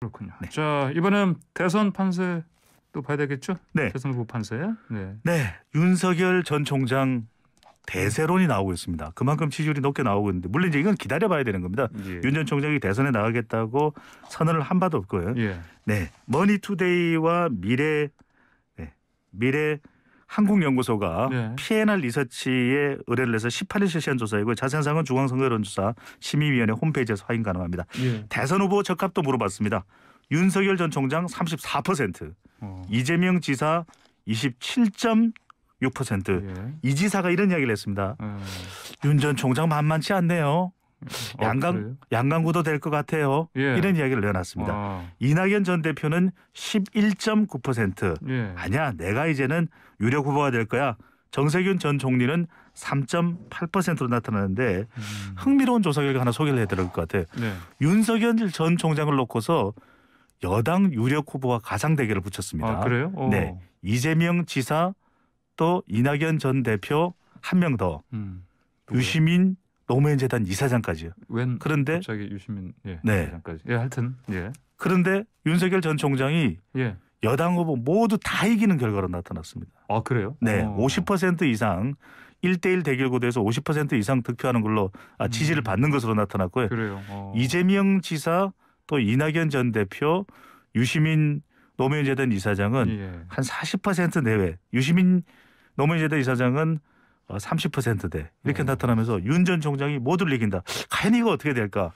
그렇군요. 네. 자 이번엔 대선 판세 또 봐야 되겠죠? 네. 대선 후보 판세. 네. 네. 윤석열 전 총장 대세론이 나오고 있습니다. 그만큼 지지율이 높게 나오고 있는데 물론 이제 이건 기다려봐야 되는 겁니다. 예. 윤전 총장이 대선에 나가겠다고 선언을 한 바도 없고요. 예. 네, 머니투데이와 미래 네, 미래 한국연구소가 네. PNR 리서치에 의뢰를 해서 18일 실시한 조사이고 자세한 사항은 중앙선거론조사 여 심의위원회 홈페이지에서 확인 가능합니다. 예. 대선 후보 적합도 물어봤습니다. 윤석열 전 총장 34%, 어. 이재명 지사 27.6%, 예. 이 지사가 이런 이야기를 했습니다. 예. 윤전 총장 만만치 않네요. 어, 양강 아, 양강구도 될 것 같아요. 예. 이런 이야기를 내놨습니다. 아. 이낙연 전 대표는 11.9%. 예. 아니야, 내가 이제는 유력 후보가 될 거야. 정세균 전 총리는 3.8%로 나타나는데 음. 흥미로운 조사 결과 하나 소개를 해드릴 것 같아요. 네. 윤석열 전 총장을 놓고서 여당 유력 후보와 가상 대결을 붙였습니다. 아, 그래요? 오. 네, 이재명 지사 또 이낙연 전 대표 한 명 더. 음. 유시민 노무현 재단 이사장까지요. 웬 그런데 갑자기 유시민 예, 네. 이사장까지. 예, 하여튼 예. 그런데 윤석열 전 총장이 예. 여당 후보 모두 다 이기는 결과로 나타났습니다. 아, 그래요? 네. 어. 50% 이상 1대1 대결 구도에서 50% 이상 득표하는 걸로 아, 음. 지지를 음. 받는 것으로 나타났고요. 그래요. 어. 이재명 지사 또 이낙연 전 대표 유시민 노무현 재단 이사장은 예. 한40% 내외. 유시민 노무현 재단 이사장은 30%대 어, 이렇게 네. 나타나면서 윤 전 총장이 못올이긴다 과연 이거 어떻게 될까?